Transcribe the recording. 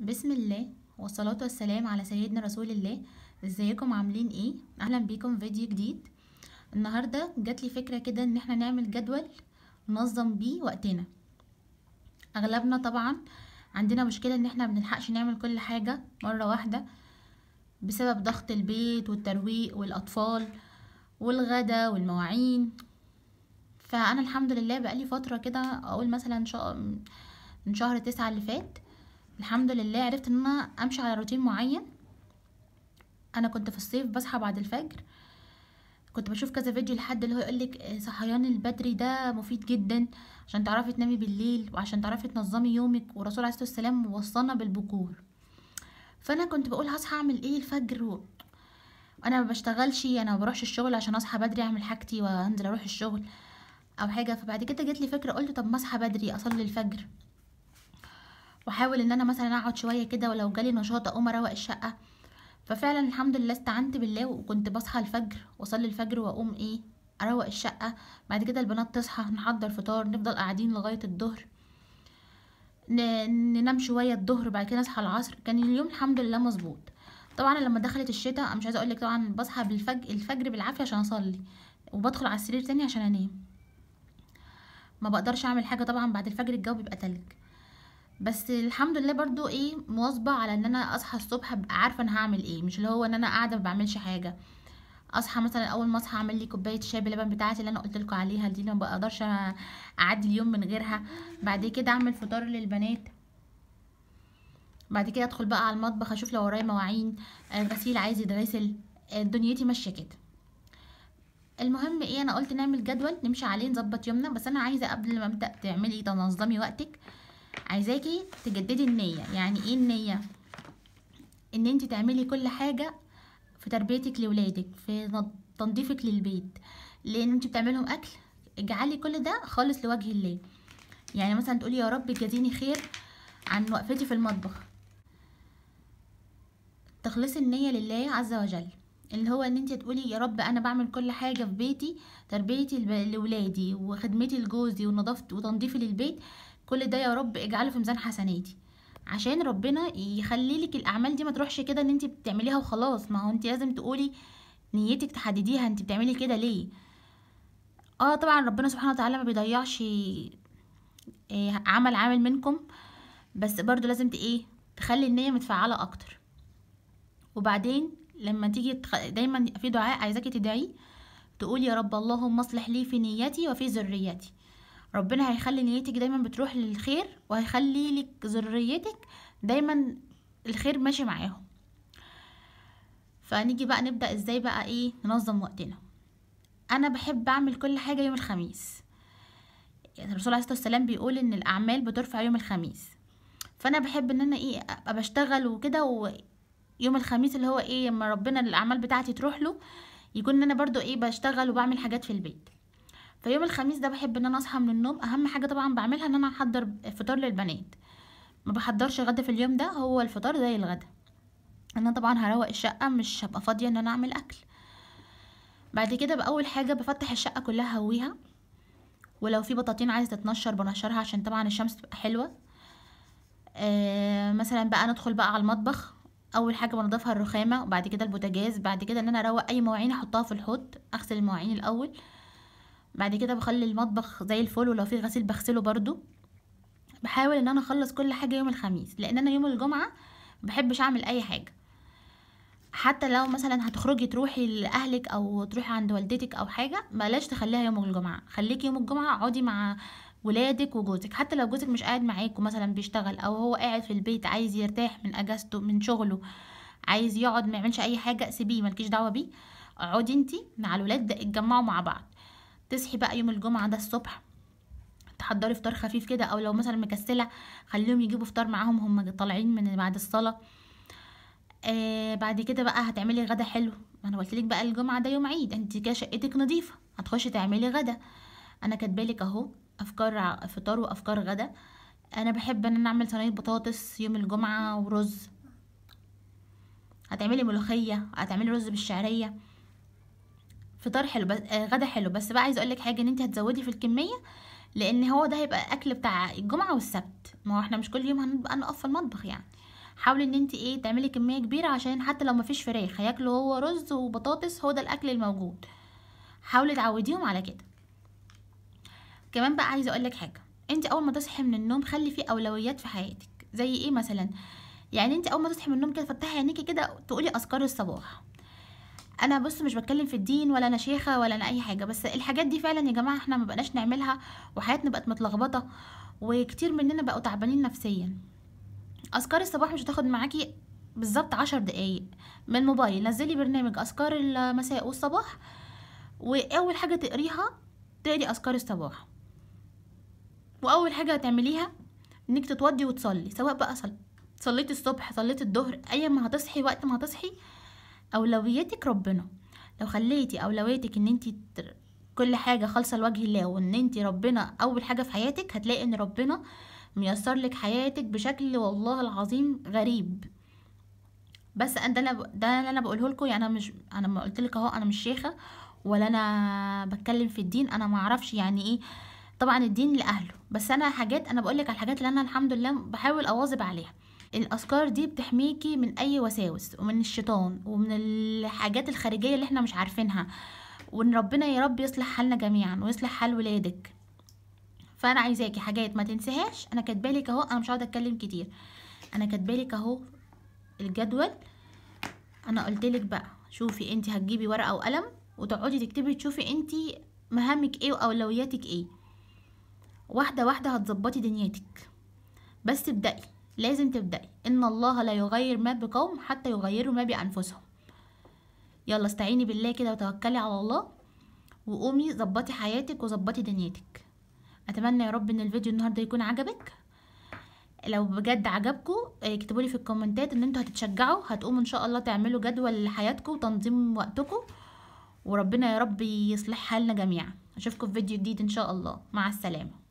بسم الله والصلاة والسلام على سيدنا رسول الله ازيكم عاملين ايه اهلا بيكم فيديو جديد النهاردة جاتلي فكرة كده ان احنا نعمل جدول ننظم بيه وقتنا اغلبنا طبعا عندنا مشكلة ان احنا بنلحقش نعمل كل حاجة مرة واحدة بسبب ضغط البيت والترويق والاطفال والغدا والمواعين فانا الحمد لله بقالي فترة كده اقول مثلا من شهر تسعة اللي فات الحمد لله عرفت ان انا امشي على روتين معين انا كنت في الصيف بصحى بعد الفجر كنت بشوف كذا فيديو لحد اللي هو يقولك آه، صحيان البدري ده مفيد جدا عشان تعرفي تنامي بالليل وعشان تعرفي تنظمي يومك والرسول عليه الصلاه والسلام وصانا بالبكور فانا كنت بقول هصحى اعمل ايه الفجر و... انا ما بشتغلش انا ما بروحش الشغل عشان اصحى بدري اعمل حاجتي وانزل اروح الشغل او حاجه فبعد كده جت لي فكره قلت طب ما اصحى بدري اصلي الفجر واحاول ان انا مثلا اقعد شويه كده ولو جالي نشاط اقوم اروق الشقه ففعلا الحمد لله استعنت بالله وكنت بصحى الفجر واصلي الفجر واقوم ايه اروق الشقه بعد كده البنات تصحى نحضر فطار نفضل قاعدين لغايه الظهر ننام شويه الظهر بعد كده نصحى العصر كان اليوم الحمد لله مظبوط طبعا لما دخلت الشتاء مش عايزه اقول لك طبعا بصحى بالفجر الفجر بالعافيه عشان اصلي وبدخل على السرير تاني عشان انام ما بقدرش اعمل حاجه طبعا بعد الفجر الجو بيبقى تلج بس الحمد لله برضو ايه مواظبه على ان انا اصحى الصبح ابقى عارفه انا هعمل ايه مش اللي هو ان انا قاعده ما بعملش حاجه اصحى مثلا اول ما اصحى اعمل لي كوبايه شاي باللبن بتاعتي اللي انا قلت لكم عليها دي ما بقدرش اعدي اليوم من غيرها بعد كده اعمل فطار للبنات بعد كده ادخل بقى على المطبخ اشوف لو ورايا مواعين آه، غسيل عايز يتغسل آه، دنيتي ماشيه كده المهم ايه انا قلت نعمل جدول نمشي عليه نظبط يومنا بس انا عايزه قبل ما ابدا تعملي تنظمي وقتك عايزاكي تجددي النيه يعني ايه النيه ان انت تعملي كل حاجه في تربيتك لولادك في تنظيفك للبيت لان انت بتعملهم اكل اجعلي كل ده خالص لوجه الله يعني مثلا تقولي يا رب جزيني خير عن وقفتي في المطبخ تخلصي النية لله عز وجل اللي هو ان انت تقولي يا رب انا بعمل كل حاجة في بيتي تربيتي لولادي وخدمتي لجوزي ونظفت وتنظيفي للبيت كل ده يا رب اجعله في ميزان حسناتي عشان ربنا يخلي لك الاعمال دي ما تروحش كده ان انت بتعمليها وخلاص ما هو انت لازم تقولي نيتك تحدديها انت بتعملي كده ليه اه طبعا ربنا سبحانه وتعالى ما بيضيعش آه، عمل عامل منكم بس برضو لازم ايه تخلي النيه متفعله اكتر وبعدين لما تيجي دايما في دعاء عايزاكي تدعيه تقول يا رب اللهم اصلح لي في نيتي وفي ذريتي ربنا هيخلي نيتك دايما بتروح للخير وهيخلي لك ذريتك دايما الخير ماشي معاهم فنيجي بقى نبدا ازاي بقى ايه ننظم وقتنا انا بحب اعمل كل حاجه يوم الخميس يعني الرسول عليه الصلاه والسلام بيقول ان الاعمال بترفع يوم الخميس فانا بحب ان انا ايه ابقى بشتغل وكده ويوم الخميس اللي هو ايه لما ربنا الاعمال بتاعتي تروح له يكون ان انا برضو ايه بشتغل وبعمل حاجات في البيت فيوم الخميس ده بحب ان انا اصحى من النوم اهم حاجه طبعا بعملها ان انا احضر فطار للبنات ما بحضرش غدا في اليوم ده هو الفطار زي الغدا انا طبعا هروق الشقه مش هبقى فاضيه ان انا اعمل اكل بعد كده باول حاجه بفتح الشقه كلها هويها ولو في بطاطين عايزه تتنشر بنشرها عشان طبعا الشمس تبقى حلوه آه مثلا بقى ندخل بقى على المطبخ اول حاجه بنضيفها الرخامه وبعد كده البوتاجاز بعد كده ان انا اروق اي مواعين احطها في الحوض اغسل المواعين الاول بعد كده بخلي المطبخ زي الفل ولو في غسيل بغسله برضو بحاول ان انا اخلص كل حاجه يوم الخميس لان انا يوم الجمعه بحبش اعمل اي حاجه حتى لو مثلا هتخرجي تروحي لاهلك او تروحي عند والدتك او حاجه بلاش تخليها يوم الجمعه خليكي يوم الجمعه اقعدي مع ولادك وجوزك حتى لو جوزك مش قاعد معاكم مثلا بيشتغل او هو قاعد في البيت عايز يرتاح من اجازته من شغله عايز يقعد ما يعملش اي حاجه سيبيه مالكيش دعوه بيه اقعدي انتي مع الولاد اتجمعوا مع بعض تصحي بقى يوم الجمعه ده الصبح تحضري فطار خفيف كده او لو مثلا مكسله خليهم يجيبوا فطار معاهم هم طالعين من بعد الصلاه آه بعد كده بقى هتعملي غدا حلو انا قلت لك بقى الجمعه ده يوم عيد انت كده شقتك نظيفه هتخشي تعملي غدا انا كاتبالك اهو افكار فطار وافكار غدا انا بحب ان انا اعمل صينيه بطاطس يوم الجمعه ورز هتعملي ملوخيه هتعملي رز بالشعريه فطار حلو بس آه غدا حلو بس بقى عايزه اقول لك حاجه ان انت هتزودي في الكميه لان هو ده هيبقى اكل بتاع الجمعه والسبت ما هو احنا مش كل يوم هنبقى نقف في المطبخ يعني حاولي ان انت ايه تعملي كميه كبيره عشان حتى لو مفيش فراخ هياكلوا هو رز وبطاطس هو ده الاكل الموجود حاولي تعوديهم على كده كمان بقى عايزه اقول لك حاجه انت اول ما تصحي من النوم خلي فيه اولويات في حياتك زي ايه مثلا يعني انت اول ما تصحي من النوم كده فتحي عينيكي كده تقولي اذكار الصباح انا بص مش بتكلم في الدين ولا انا شيخه ولا انا اي حاجه بس الحاجات دي فعلا يا جماعه احنا ما بقناش نعملها وحياتنا بقت متلخبطه وكتير مننا بقوا تعبانين نفسيا اذكار الصباح مش هتاخد معاكي بالظبط عشر دقايق من الموبايل نزلي برنامج اذكار المساء والصباح واول حاجه تقريها تقري اذكار الصباح واول حاجه هتعمليها انك تتوضي وتصلي سواء بقى صليت صليتي الصبح صليتي الظهر اي ما هتصحي وقت ما هتصحي اولويتك ربنا لو خليتي اولويتك ان انت كل حاجه خالصه لوجه الله وان انت ربنا اول حاجه في حياتك هتلاقي ان ربنا ميسر لك حياتك بشكل والله العظيم غريب بس انا ده اللي انا بقوله لكم يعني انا مش انا ما قلت لك اهو انا مش شيخه ولا انا بتكلم في الدين انا ما اعرفش يعني ايه طبعا الدين لاهله بس انا حاجات انا بقول لك على الحاجات اللي انا الحمد لله بحاول اواظب عليها الاذكار دي بتحميكي من اي وساوس ومن الشيطان ومن الحاجات الخارجيه اللي احنا مش عارفينها وان ربنا يا رب يصلح حالنا جميعا ويصلح حال ولادك فانا عايزاكي حاجات ما تنسهاش انا كاتبالك اهو انا مش هقعد اتكلم كتير انا كاتبالك اهو الجدول انا قلتلك بقى شوفي انت هتجيبي ورقه وقلم وتقعدي تكتبي تشوفي انت مهامك ايه واولوياتك ايه واحده واحده هتظبطي دنيتك بس ابدأي لازم تبدأي إن الله لا يغير ما بقوم حتى يغيروا ما بأنفسهم يلا استعيني بالله كده وتوكلي على الله وقومي ظبطي حياتك وظبطي دنيتك أتمنى يا رب إن الفيديو النهاردة يكون عجبك لو بجد عجبكم آه، اكتبوا لي في الكومنتات ان انتوا هتتشجعوا هتقوموا ان شاء الله تعملوا جدول لحياتكم وتنظيم وقتكم وربنا يا رب يصلح حالنا جميعا اشوفكم في فيديو جديد ان شاء الله مع السلامه